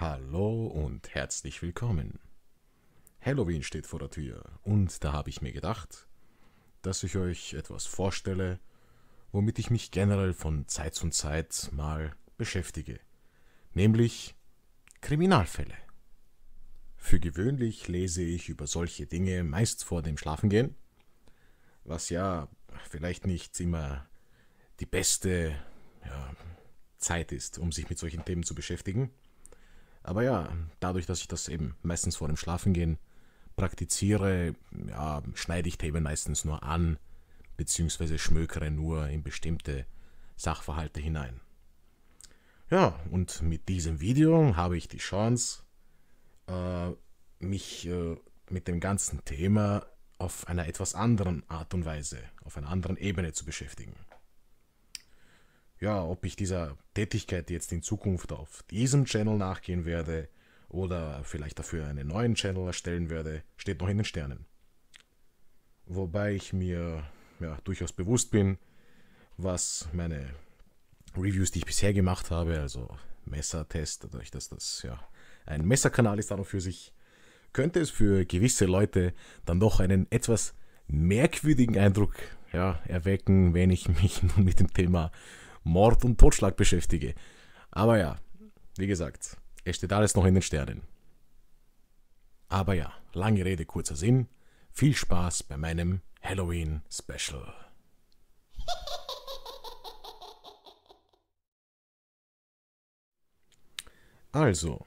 Hallo und herzlich willkommen. Halloween steht vor der Tür und da habe ich mir gedacht, dass ich euch etwas vorstelle, womit ich mich generell von Zeit zu Zeit mal beschäftige, nämlich Kriminalfälle. Für gewöhnlich lese ich über solche Dinge meist vor dem Schlafengehen, was ja vielleicht nicht immer die beste ja, Zeit ist, um sich mit solchen Themen zu beschäftigen. Aber ja, dadurch, dass ich das eben meistens vor dem Schlafengehen praktiziere, ja, schneide ich Themen meistens nur an, beziehungsweise schmökere nur in bestimmte Sachverhalte hinein. Ja, und mit diesem Video habe ich die Chance, äh, mich äh, mit dem ganzen Thema auf einer etwas anderen Art und Weise, auf einer anderen Ebene zu beschäftigen ja, ob ich dieser Tätigkeit jetzt in Zukunft auf diesem Channel nachgehen werde oder vielleicht dafür einen neuen Channel erstellen werde, steht noch in den Sternen. Wobei ich mir ja, durchaus bewusst bin, was meine Reviews, die ich bisher gemacht habe, also Messertest, dadurch, dass das ja ein Messerkanal ist dann und für sich, könnte es für gewisse Leute dann doch einen etwas merkwürdigen Eindruck ja, erwecken, wenn ich mich nun mit dem Thema Mord und Totschlag beschäftige. Aber ja, wie gesagt, es steht alles noch in den Sternen. Aber ja, lange Rede, kurzer Sinn. Viel Spaß bei meinem Halloween-Special. Also,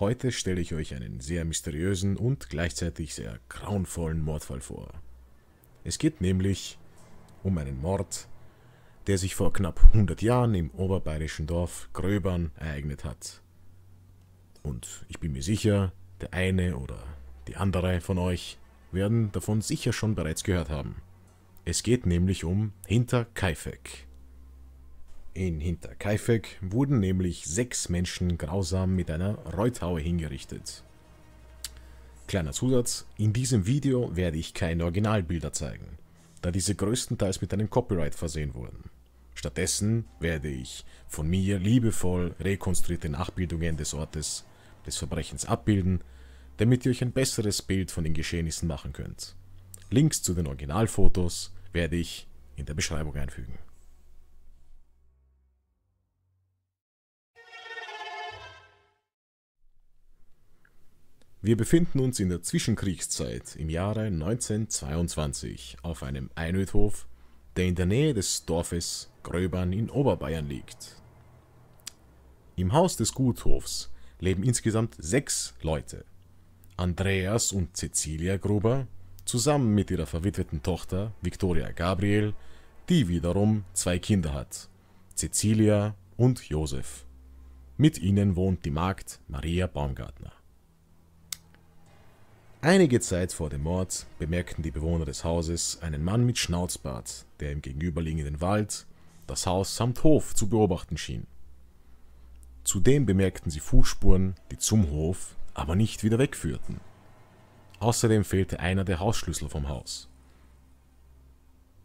heute stelle ich euch einen sehr mysteriösen und gleichzeitig sehr grauenvollen Mordfall vor. Es geht nämlich um einen Mord der sich vor knapp 100 Jahren im oberbayerischen Dorf Gröbern ereignet hat. Und ich bin mir sicher, der eine oder die andere von euch werden davon sicher schon bereits gehört haben. Es geht nämlich um Hinterkaifeck. In Hinterkaifeck wurden nämlich sechs Menschen grausam mit einer Reuthaue hingerichtet. Kleiner Zusatz, in diesem Video werde ich keine Originalbilder zeigen, da diese größtenteils mit einem Copyright versehen wurden. Stattdessen werde ich von mir liebevoll rekonstruierte Nachbildungen des Ortes des Verbrechens abbilden, damit ihr euch ein besseres Bild von den Geschehnissen machen könnt. Links zu den Originalfotos werde ich in der Beschreibung einfügen. Wir befinden uns in der Zwischenkriegszeit im Jahre 1922 auf einem Einödhof der in der Nähe des Dorfes Gröbern in Oberbayern liegt. Im Haus des Guthofs leben insgesamt sechs Leute. Andreas und Cecilia Gruber, zusammen mit ihrer verwitweten Tochter Viktoria Gabriel, die wiederum zwei Kinder hat, Cecilia und Josef. Mit ihnen wohnt die Magd Maria Baumgartner. Einige Zeit vor dem Mord bemerkten die Bewohner des Hauses einen Mann mit Schnauzbart, der im gegenüberliegenden Wald das Haus samt Hof zu beobachten schien. Zudem bemerkten sie Fußspuren, die zum Hof, aber nicht wieder wegführten. Außerdem fehlte einer der Hausschlüssel vom Haus.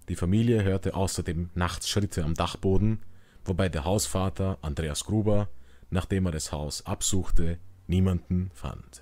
Die Familie hörte außerdem nachts Schritte am Dachboden, wobei der Hausvater Andreas Gruber, nachdem er das Haus absuchte, niemanden fand.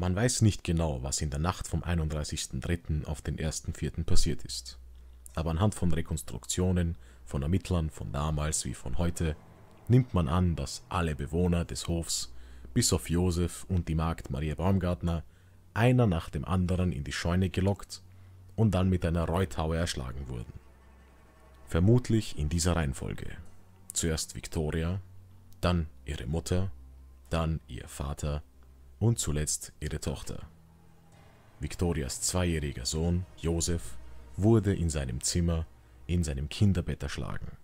Man weiß nicht genau, was in der Nacht vom 31.03. auf den 1.04. passiert ist. Aber anhand von Rekonstruktionen, von Ermittlern von damals wie von heute, nimmt man an, dass alle Bewohner des Hofs, bis auf Josef und die Magd Maria Baumgartner, einer nach dem anderen in die Scheune gelockt und dann mit einer Reuthaue erschlagen wurden. Vermutlich in dieser Reihenfolge. Zuerst Victoria, dann ihre Mutter, dann ihr Vater und zuletzt ihre Tochter. Victorias zweijähriger Sohn, Josef, wurde in seinem Zimmer in seinem Kinderbett erschlagen.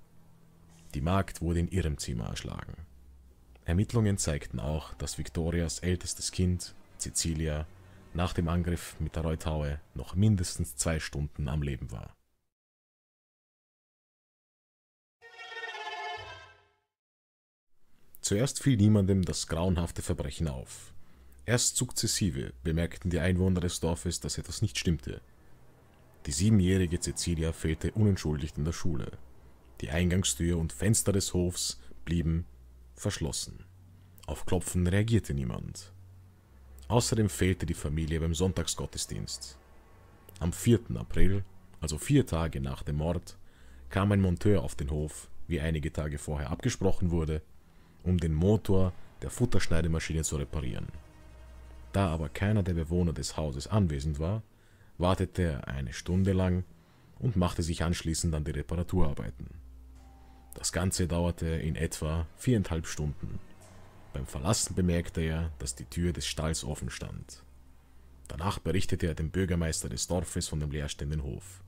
Die Magd wurde in ihrem Zimmer erschlagen. Ermittlungen zeigten auch, dass Victorias ältestes Kind, Cecilia, nach dem Angriff mit der Reuthaue noch mindestens zwei Stunden am Leben war. Zuerst fiel niemandem das grauenhafte Verbrechen auf. Erst sukzessive bemerkten die Einwohner des Dorfes, dass etwas nicht stimmte. Die siebenjährige Cecilia fehlte unentschuldigt in der Schule. Die Eingangstür und Fenster des Hofs blieben verschlossen. Auf Klopfen reagierte niemand. Außerdem fehlte die Familie beim Sonntagsgottesdienst. Am 4. April, also vier Tage nach dem Mord, kam ein Monteur auf den Hof, wie einige Tage vorher abgesprochen wurde, um den Motor der Futterschneidemaschine zu reparieren. Da aber keiner der Bewohner des Hauses anwesend war, wartete er eine Stunde lang und machte sich anschließend an die Reparaturarbeiten. Das Ganze dauerte in etwa viereinhalb Stunden. Beim Verlassen bemerkte er, dass die Tür des Stalls offen stand. Danach berichtete er dem Bürgermeister des Dorfes von dem leerstehenden Hof.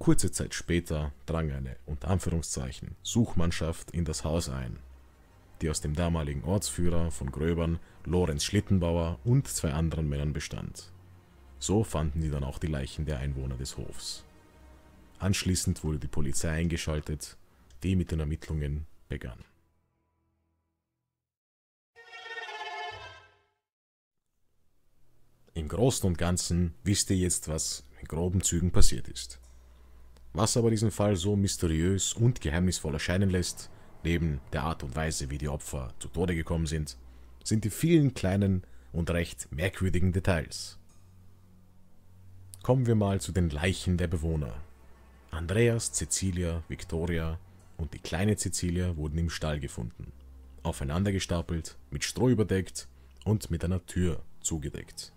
Kurze Zeit später drang eine unter Anführungszeichen Suchmannschaft in das Haus ein die aus dem damaligen Ortsführer von Gröbern, Lorenz Schlittenbauer und zwei anderen Männern bestand. So fanden sie dann auch die Leichen der Einwohner des Hofs. Anschließend wurde die Polizei eingeschaltet, die mit den Ermittlungen begann. Im Großen und Ganzen wisst ihr jetzt, was in groben Zügen passiert ist. Was aber diesen Fall so mysteriös und geheimnisvoll erscheinen lässt, Neben der Art und Weise, wie die Opfer zu Tode gekommen sind, sind die vielen kleinen und recht merkwürdigen Details. Kommen wir mal zu den Leichen der Bewohner. Andreas, Cecilia, Victoria und die kleine Cecilia wurden im Stall gefunden, aufeinander gestapelt, mit Stroh überdeckt und mit einer Tür zugedeckt.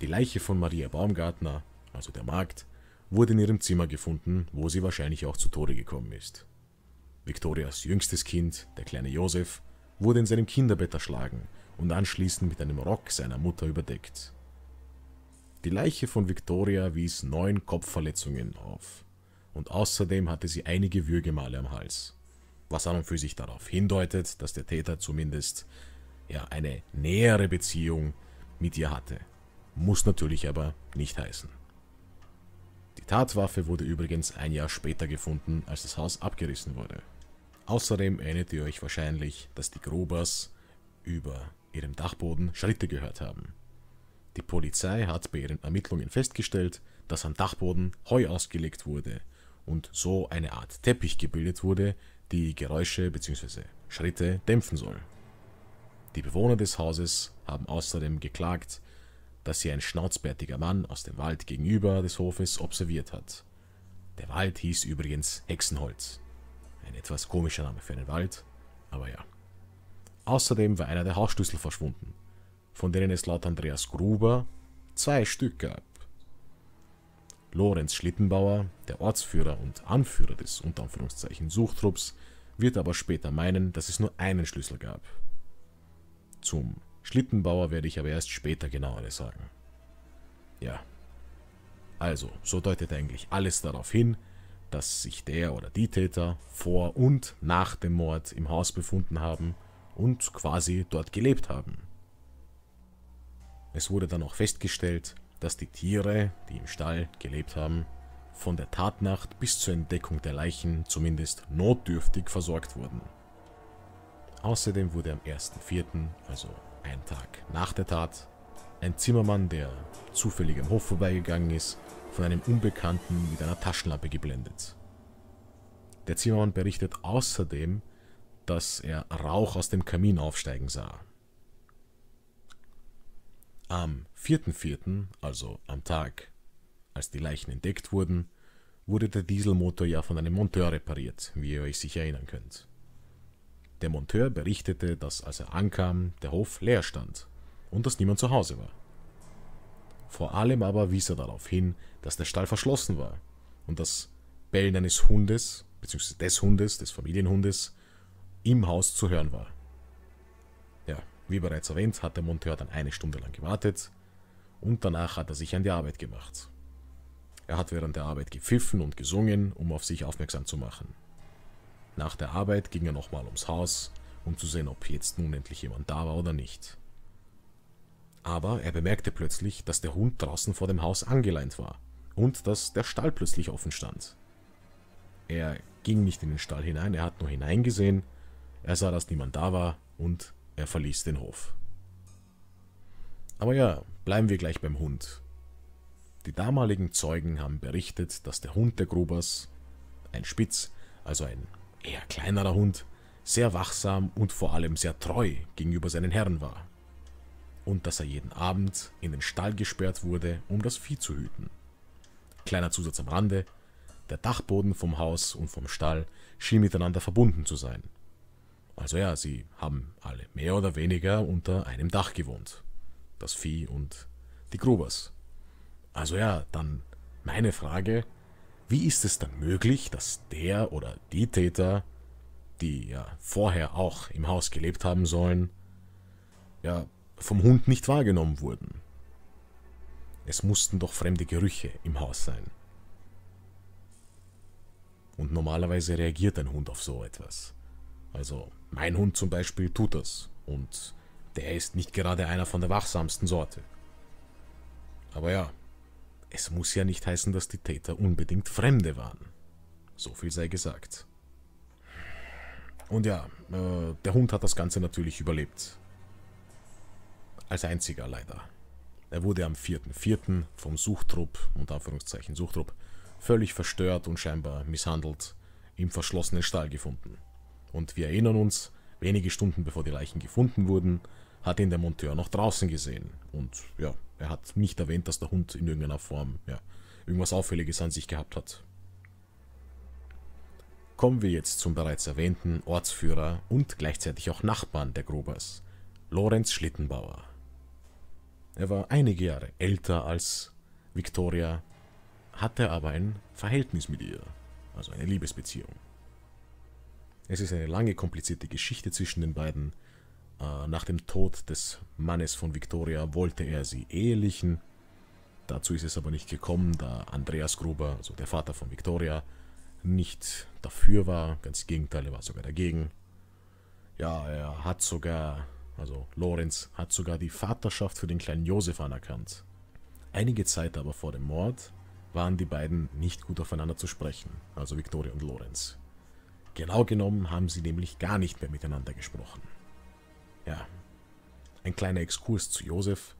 Die Leiche von Maria Baumgartner, also der Markt, wurde in ihrem Zimmer gefunden, wo sie wahrscheinlich auch zu Tode gekommen ist. Victorias jüngstes Kind, der kleine Josef, wurde in seinem Kinderbett erschlagen und anschließend mit einem Rock seiner Mutter überdeckt. Die Leiche von Victoria wies neun Kopfverletzungen auf und außerdem hatte sie einige Würgemale am Hals, was an und für sich darauf hindeutet, dass der Täter zumindest ja, eine nähere Beziehung mit ihr hatte. Muss natürlich aber nicht heißen. Die Tatwaffe wurde übrigens ein Jahr später gefunden, als das Haus abgerissen wurde. Außerdem erinnert ihr euch wahrscheinlich, dass die Grobers über ihrem Dachboden Schritte gehört haben. Die Polizei hat bei ihren Ermittlungen festgestellt, dass am Dachboden Heu ausgelegt wurde und so eine Art Teppich gebildet wurde, die Geräusche bzw. Schritte dämpfen soll. Die Bewohner des Hauses haben außerdem geklagt, das sie ein schnauzbärtiger Mann aus dem Wald gegenüber des Hofes observiert hat. Der Wald hieß übrigens Hexenholz. Ein etwas komischer Name für einen Wald, aber ja. Außerdem war einer der Hausschlüssel verschwunden, von denen es laut Andreas Gruber zwei Stück gab. Lorenz Schlittenbauer, der Ortsführer und Anführer des Suchtrupps, wird aber später meinen, dass es nur einen Schlüssel gab. Zum Schlittenbauer werde ich aber erst später genaueres sagen. Ja. Also, so deutet eigentlich alles darauf hin, dass sich der oder die Täter vor und nach dem Mord im Haus befunden haben und quasi dort gelebt haben. Es wurde dann auch festgestellt, dass die Tiere, die im Stall gelebt haben, von der Tatnacht bis zur Entdeckung der Leichen zumindest notdürftig versorgt wurden. Außerdem wurde am 1.4., also ein Tag nach der Tat, ein Zimmermann, der zufällig am Hof vorbeigegangen ist, von einem Unbekannten mit einer Taschenlampe geblendet. Der Zimmermann berichtet außerdem, dass er Rauch aus dem Kamin aufsteigen sah. Am 4.4., also am Tag, als die Leichen entdeckt wurden, wurde der Dieselmotor ja von einem Monteur repariert, wie ihr euch sicher erinnern könnt. Der Monteur berichtete, dass als er ankam, der Hof leer stand und dass niemand zu Hause war. Vor allem aber wies er darauf hin, dass der Stall verschlossen war und das Bellen eines Hundes bzw. des Hundes, des Familienhundes, im Haus zu hören war. Ja, wie bereits erwähnt, hat der Monteur dann eine Stunde lang gewartet und danach hat er sich an die Arbeit gemacht. Er hat während der Arbeit gepfiffen und gesungen, um auf sich aufmerksam zu machen. Nach der Arbeit ging er nochmal ums Haus, um zu sehen, ob jetzt nun endlich jemand da war oder nicht. Aber er bemerkte plötzlich, dass der Hund draußen vor dem Haus angeleint war und dass der Stall plötzlich offen stand. Er ging nicht in den Stall hinein, er hat nur hineingesehen, er sah, dass niemand da war und er verließ den Hof. Aber ja, bleiben wir gleich beim Hund. Die damaligen Zeugen haben berichtet, dass der Hund der Grubers, ein Spitz, also ein eher kleinerer Hund, sehr wachsam und vor allem sehr treu gegenüber seinen Herren war. Und dass er jeden Abend in den Stall gesperrt wurde, um das Vieh zu hüten. Kleiner Zusatz am Rande, der Dachboden vom Haus und vom Stall schien miteinander verbunden zu sein. Also ja, sie haben alle mehr oder weniger unter einem Dach gewohnt. Das Vieh und die Grubers. Also ja, dann meine Frage, wie ist es dann möglich, dass der oder die Täter, die ja vorher auch im Haus gelebt haben sollen, ja vom Hund nicht wahrgenommen wurden? Es mussten doch fremde Gerüche im Haus sein. Und normalerweise reagiert ein Hund auf so etwas. Also mein Hund zum Beispiel tut das und der ist nicht gerade einer von der wachsamsten Sorte. Aber ja, es muss ja nicht heißen, dass die Täter unbedingt Fremde waren. So viel sei gesagt. Und ja, äh, der Hund hat das Ganze natürlich überlebt. Als einziger leider. Er wurde am 4.4. vom Suchtrupp, unter Anführungszeichen Suchtrupp, völlig verstört und scheinbar misshandelt, im verschlossenen Stall gefunden. Und wir erinnern uns, wenige Stunden bevor die Leichen gefunden wurden, hat ihn der Monteur noch draußen gesehen. Und ja, er hat nicht erwähnt, dass der Hund in irgendeiner Form ja, irgendwas Auffälliges an sich gehabt hat. Kommen wir jetzt zum bereits erwähnten Ortsführer und gleichzeitig auch Nachbarn der Grobers, Lorenz Schlittenbauer. Er war einige Jahre älter als Viktoria, hatte aber ein Verhältnis mit ihr, also eine Liebesbeziehung. Es ist eine lange, komplizierte Geschichte zwischen den beiden, äh, nach dem Tod des Mannes von Victoria wollte er sie ehelichen. Dazu ist es aber nicht gekommen, da Andreas Gruber, also der Vater von Victoria, nicht dafür war. Ganz im Gegenteil, er war sogar dagegen. Ja, er hat sogar, also Lorenz hat sogar die Vaterschaft für den kleinen Josef anerkannt. Einige Zeit aber vor dem Mord waren die beiden nicht gut aufeinander zu sprechen, also Victoria und Lorenz. Genau genommen haben sie nämlich gar nicht mehr miteinander gesprochen. Ja, ein kleiner Exkurs zu Josef.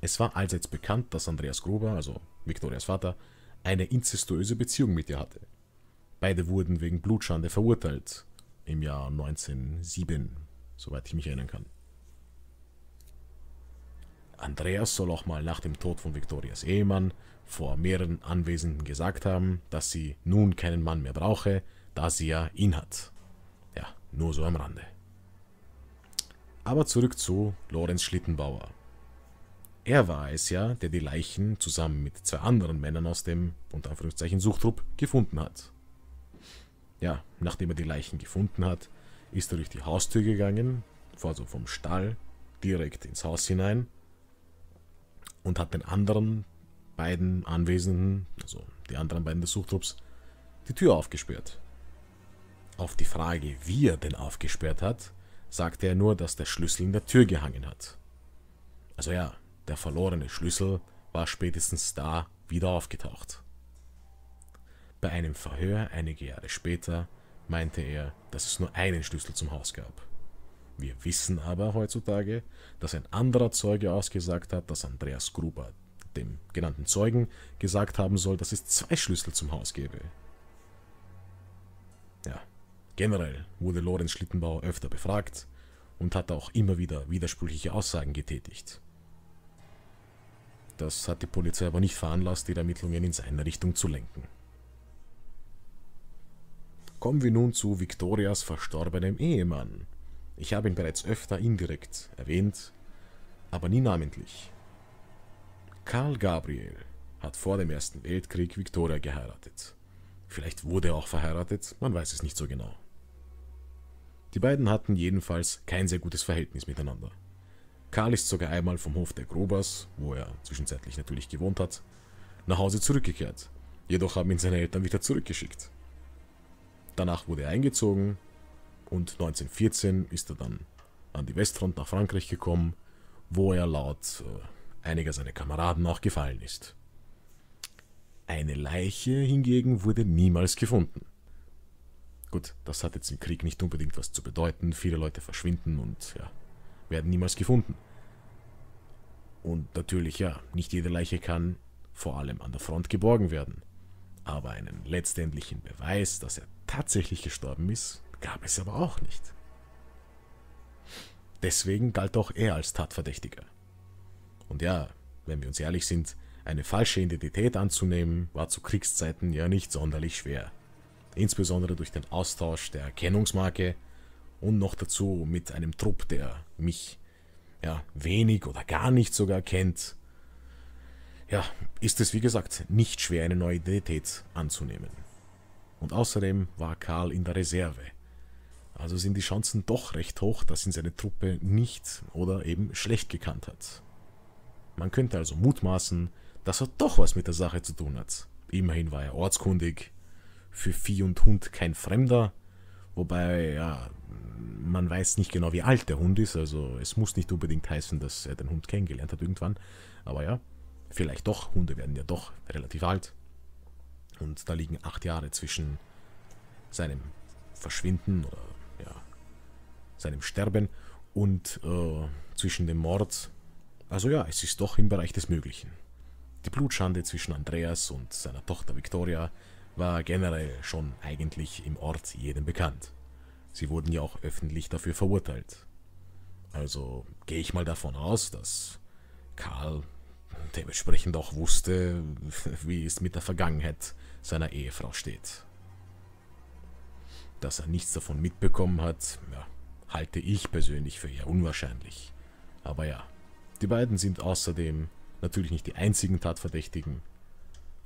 Es war allseits bekannt, dass Andreas Gruber, also Viktorias Vater, eine inzestuöse Beziehung mit ihr hatte. Beide wurden wegen Blutschande verurteilt im Jahr 1907, soweit ich mich erinnern kann. Andreas soll auch mal nach dem Tod von Viktorias Ehemann vor mehreren Anwesenden gesagt haben, dass sie nun keinen Mann mehr brauche, da sie ja ihn hat. Ja, nur so am Rande. Aber zurück zu Lorenz Schlittenbauer. Er war es ja, der die Leichen zusammen mit zwei anderen Männern aus dem unter Anführungszeichen Suchtrupp gefunden hat. Ja, nachdem er die Leichen gefunden hat, ist er durch die Haustür gegangen, also vom Stall direkt ins Haus hinein und hat den anderen beiden Anwesenden, also die anderen beiden des Suchtrupps, die Tür aufgesperrt. Auf die Frage, wie er denn aufgesperrt hat, sagte er nur, dass der Schlüssel in der Tür gehangen hat. Also ja, der verlorene Schlüssel war spätestens da wieder aufgetaucht. Bei einem Verhör einige Jahre später meinte er, dass es nur einen Schlüssel zum Haus gab. Wir wissen aber heutzutage, dass ein anderer Zeuge ausgesagt hat, dass Andreas Gruber dem genannten Zeugen gesagt haben soll, dass es zwei Schlüssel zum Haus gäbe. Generell wurde Lorenz Schlittenbauer öfter befragt und hat auch immer wieder widersprüchliche Aussagen getätigt. Das hat die Polizei aber nicht veranlasst, die Ermittlungen in seine Richtung zu lenken. Kommen wir nun zu Viktorias verstorbenem Ehemann. Ich habe ihn bereits öfter indirekt erwähnt, aber nie namentlich. Karl Gabriel hat vor dem Ersten Weltkrieg Viktoria geheiratet. Vielleicht wurde er auch verheiratet, man weiß es nicht so genau. Die beiden hatten jedenfalls kein sehr gutes Verhältnis miteinander. Karl ist sogar einmal vom Hof der Grobers, wo er zwischenzeitlich natürlich gewohnt hat, nach Hause zurückgekehrt. Jedoch haben ihn seine Eltern wieder zurückgeschickt. Danach wurde er eingezogen und 1914 ist er dann an die Westfront nach Frankreich gekommen, wo er laut äh, einiger seiner Kameraden auch gefallen ist. Eine Leiche hingegen wurde niemals gefunden. Gut, das hat jetzt im Krieg nicht unbedingt was zu bedeuten. Viele Leute verschwinden und ja, werden niemals gefunden. Und natürlich, ja, nicht jede Leiche kann vor allem an der Front geborgen werden. Aber einen letztendlichen Beweis, dass er tatsächlich gestorben ist, gab es aber auch nicht. Deswegen galt auch er als Tatverdächtiger. Und ja, wenn wir uns ehrlich sind, eine falsche Identität anzunehmen, war zu Kriegszeiten ja nicht sonderlich schwer insbesondere durch den Austausch der Erkennungsmarke und noch dazu mit einem Trupp, der mich ja, wenig oder gar nicht sogar kennt, ja, ist es wie gesagt nicht schwer, eine neue Identität anzunehmen. Und außerdem war Karl in der Reserve. Also sind die Chancen doch recht hoch, dass ihn seine Truppe nicht oder eben schlecht gekannt hat. Man könnte also mutmaßen, dass er doch was mit der Sache zu tun hat. Immerhin war er ortskundig für Vieh und Hund kein Fremder. Wobei, ja, man weiß nicht genau, wie alt der Hund ist. Also es muss nicht unbedingt heißen, dass er den Hund kennengelernt hat irgendwann. Aber ja, vielleicht doch. Hunde werden ja doch relativ alt. Und da liegen acht Jahre zwischen seinem Verschwinden oder ja, seinem Sterben und äh, zwischen dem Mord. Also ja, es ist doch im Bereich des Möglichen. Die Blutschande zwischen Andreas und seiner Tochter Victoria war generell schon eigentlich im Ort jedem bekannt. Sie wurden ja auch öffentlich dafür verurteilt. Also gehe ich mal davon aus, dass Karl dementsprechend auch wusste, wie es mit der Vergangenheit seiner Ehefrau steht. Dass er nichts davon mitbekommen hat, ja, halte ich persönlich für eher unwahrscheinlich. Aber ja, die beiden sind außerdem natürlich nicht die einzigen Tatverdächtigen,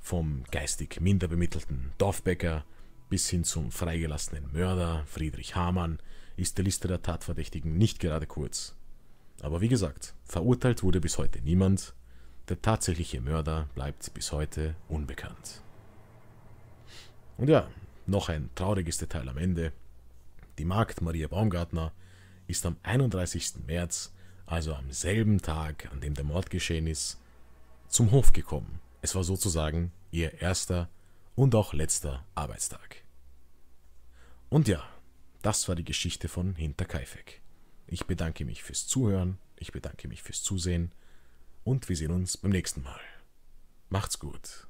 vom geistig minder bemittelten Dorfbäcker bis hin zum freigelassenen Mörder Friedrich Hamann ist die Liste der Tatverdächtigen nicht gerade kurz. Aber wie gesagt, verurteilt wurde bis heute niemand, der tatsächliche Mörder bleibt bis heute unbekannt. Und ja, noch ein trauriges Detail am Ende. Die Magd Maria Baumgartner ist am 31. März, also am selben Tag, an dem der Mord geschehen ist, zum Hof gekommen es war sozusagen ihr erster und auch letzter Arbeitstag. Und ja, das war die Geschichte von Hinterkaifeck. Ich bedanke mich fürs Zuhören, ich bedanke mich fürs Zusehen und wir sehen uns beim nächsten Mal. Macht's gut.